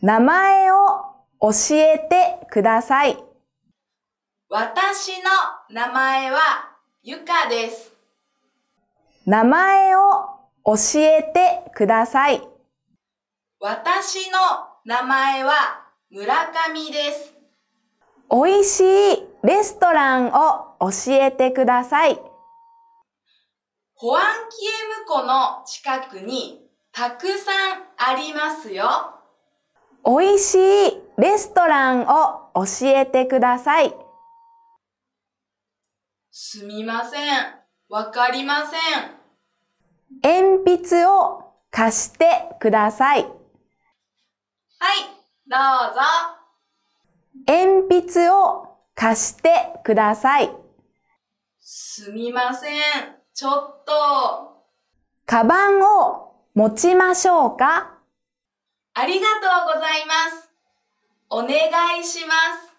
名前を教えてください。私の名前はゆかです。名前を教えてください。私の名前は村上です。美味しいレストランを教えてください。保安キエム湖の近くにたくさんありますよ。美味しいレストランを教えてください。すみません。わかりません。鉛筆を貸してください。はい、どうぞ。鉛筆を貸してください。すみません。ちょっと。カバンを持ちましょうかありがとうございます。お願いします。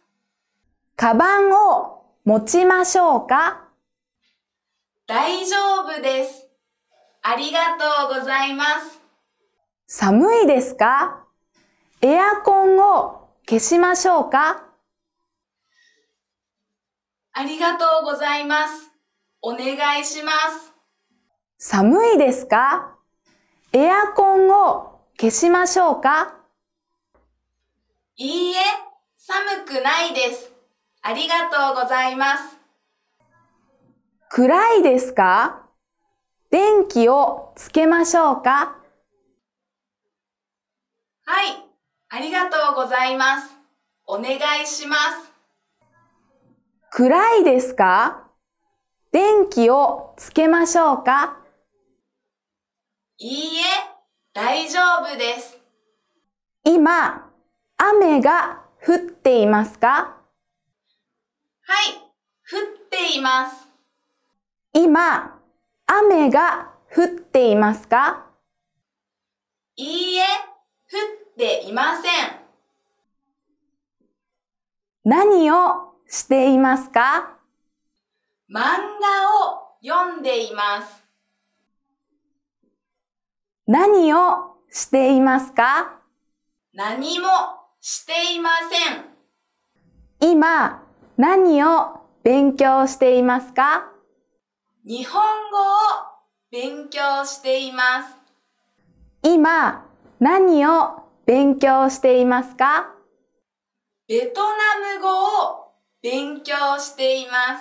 カバンを持ちましょうか大丈夫です。ありがとうございます。寒いですかエアコンを消しましょうかありがとうございます。お願いします。寒いですかエアコンを消しましょうかいいえ、寒くないです。ありがとうございます。暗いですか電気をつけましょうかはい、ありがとうございます。お願いします。暗いですか電気をつけましょうかいいえ、大丈夫です。今、雨が降っていますかはい、降っています。今、雨が降っていますかいいえ、降っていません。何をしていますか漫画を読んでいます。何をしていますか何もしていません。今、何を勉強していますか日本語を勉強しています。今、何を勉強していますかベトナム語を勉強しています。